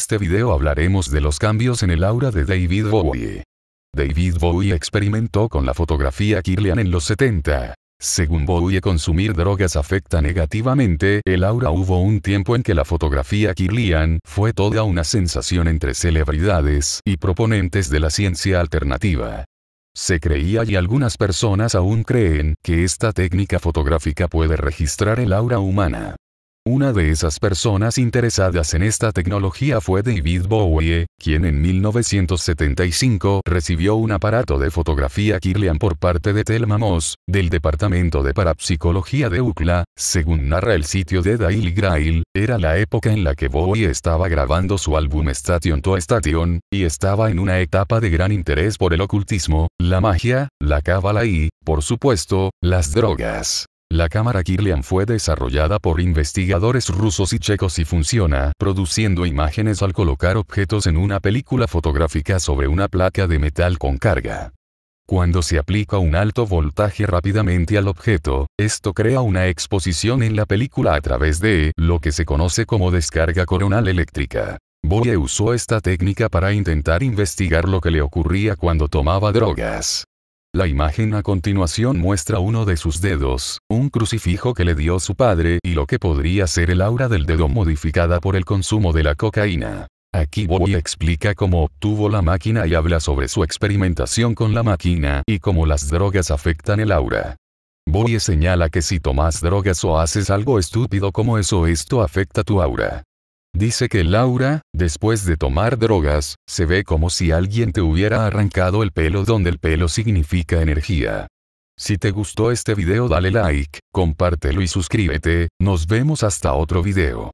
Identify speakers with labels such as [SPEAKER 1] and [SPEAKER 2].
[SPEAKER 1] este video hablaremos de los cambios en el aura de David Bowie. David Bowie experimentó con la fotografía Kirlian en los 70. Según Bowie, consumir drogas afecta negativamente el aura. Hubo un tiempo en que la fotografía Kirlian fue toda una sensación entre celebridades y proponentes de la ciencia alternativa. Se creía y algunas personas aún creen que esta técnica fotográfica puede registrar el aura humana. Una de esas personas interesadas en esta tecnología fue David Bowie, quien en 1975 recibió un aparato de fotografía Kirlian por parte de Telma Moss, del Departamento de Parapsicología de UCLA, según narra el sitio de Daily Grail, era la época en la que Bowie estaba grabando su álbum Station to Station, y estaba en una etapa de gran interés por el ocultismo, la magia, la cábala y, por supuesto, las drogas. La cámara Kirlian fue desarrollada por investigadores rusos y checos y funciona produciendo imágenes al colocar objetos en una película fotográfica sobre una placa de metal con carga. Cuando se aplica un alto voltaje rápidamente al objeto, esto crea una exposición en la película a través de lo que se conoce como descarga coronal eléctrica. Boye usó esta técnica para intentar investigar lo que le ocurría cuando tomaba drogas. La imagen a continuación muestra uno de sus dedos, un crucifijo que le dio su padre y lo que podría ser el aura del dedo modificada por el consumo de la cocaína. Aquí Bowie explica cómo obtuvo la máquina y habla sobre su experimentación con la máquina y cómo las drogas afectan el aura. Bowie señala que si tomas drogas o haces algo estúpido como eso esto afecta tu aura. Dice que Laura, después de tomar drogas, se ve como si alguien te hubiera arrancado el pelo donde el pelo significa energía. Si te gustó este video dale like, compártelo y suscríbete, nos vemos hasta otro video.